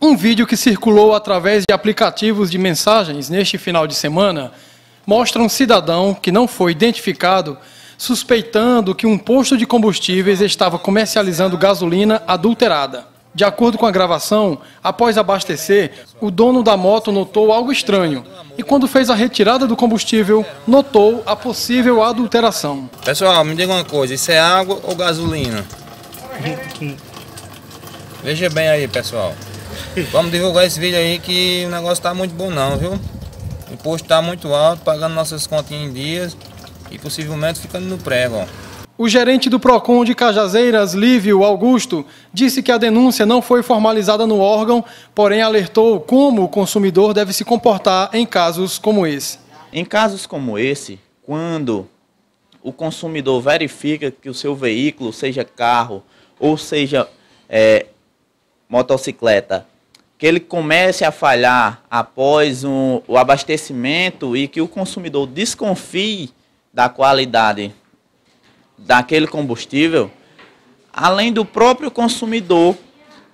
Um vídeo que circulou através de aplicativos de mensagens neste final de semana mostra um cidadão que não foi identificado suspeitando que um posto de combustíveis estava comercializando gasolina adulterada. De acordo com a gravação, após abastecer, o dono da moto notou algo estranho e, quando fez a retirada do combustível, notou a possível adulteração. Pessoal, me diga uma coisa: isso é água ou gasolina? Veja bem aí, pessoal. Vamos divulgar esse vídeo aí que o negócio tá muito bom não, viu? O imposto tá muito alto, pagando nossas contas em dias e possivelmente ficando no prego, ó. O gerente do PROCON de Cajazeiras, Lívio Augusto, disse que a denúncia não foi formalizada no órgão, porém alertou como o consumidor deve se comportar em casos como esse. Em casos como esse, quando o consumidor verifica que o seu veículo, seja carro ou seja é, motocicleta, que ele comece a falhar após um, o abastecimento e que o consumidor desconfie da qualidade daquele combustível, além do próprio consumidor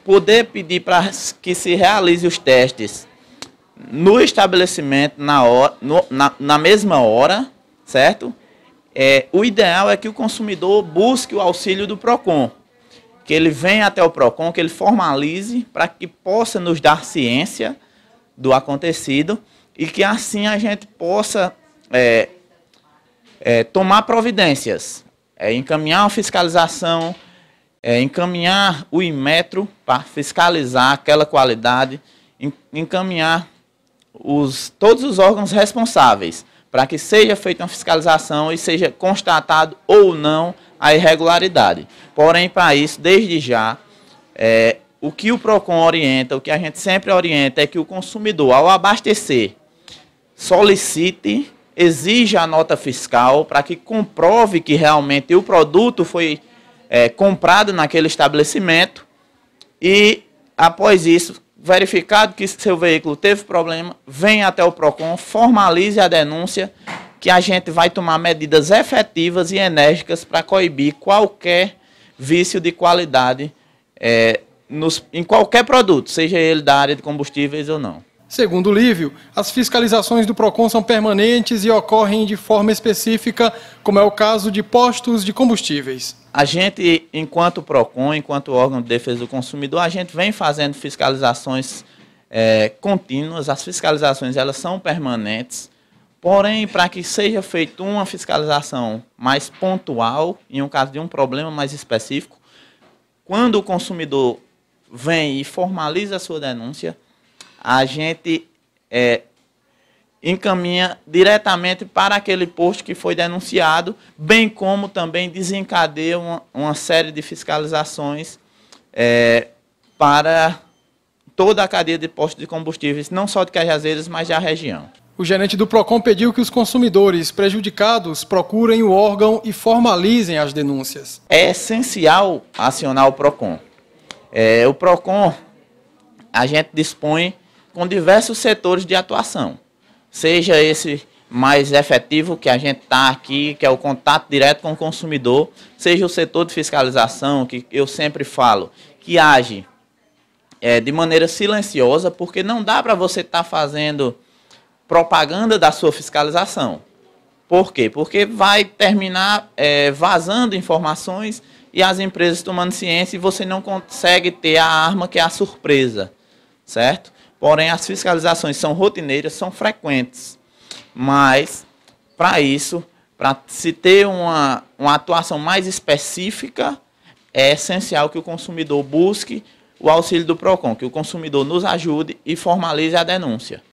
poder pedir para que se realize os testes no estabelecimento na, hora, no, na, na, mesma hora, certo? É, o ideal é que o consumidor busque o auxílio do PROCON que ele venha até o PROCON, que ele formalize para que possa nos dar ciência do acontecido e que assim a gente possa é, é, tomar providências, é, encaminhar a fiscalização, é, encaminhar o imetro para fiscalizar aquela qualidade, encaminhar os, todos os órgãos responsáveis para que seja feita uma fiscalização e seja constatado ou não a irregularidade. Porém, para isso, desde já, é, o que o PROCON orienta, o que a gente sempre orienta, é que o consumidor, ao abastecer, solicite, exija a nota fiscal para que comprove que realmente o produto foi é, comprado naquele estabelecimento e, após isso, verificado que seu veículo teve problema, venha até o PROCON, formalize a denúncia que a gente vai tomar medidas efetivas e enérgicas para coibir qualquer vício de qualidade é, nos, em qualquer produto, seja ele da área de combustíveis ou não. Segundo Lívio, as fiscalizações do PROCON são permanentes e ocorrem de forma específica, como é o caso de postos de combustíveis. A gente, enquanto PROCON, enquanto órgão de defesa do consumidor, a gente vem fazendo fiscalizações é, contínuas, as fiscalizações elas são permanentes. Porém, para que seja feita uma fiscalização mais pontual, em um caso de um problema mais específico, quando o consumidor vem e formaliza a sua denúncia, a gente é, encaminha diretamente para aquele posto que foi denunciado, bem como também desencadeia uma, uma série de fiscalizações é, para toda a cadeia de postos de combustíveis, não só de Cajazeiras, mas da região. O gerente do PROCON pediu que os consumidores prejudicados procurem o órgão e formalizem as denúncias. É essencial acionar o PROCON. É, o PROCON, a gente dispõe com diversos setores de atuação, seja esse mais efetivo que a gente está aqui, que é o contato direto com o consumidor, seja o setor de fiscalização, que eu sempre falo, que age é, de maneira silenciosa, porque não dá para você estar tá fazendo propaganda da sua fiscalização. Por quê? Porque vai terminar é, vazando informações e as empresas tomando ciência e você não consegue ter a arma que é a surpresa, certo? Porém, as fiscalizações são rotineiras, são frequentes. Mas, para isso, para se ter uma, uma atuação mais específica, é essencial que o consumidor busque o auxílio do PROCON, que o consumidor nos ajude e formalize a denúncia.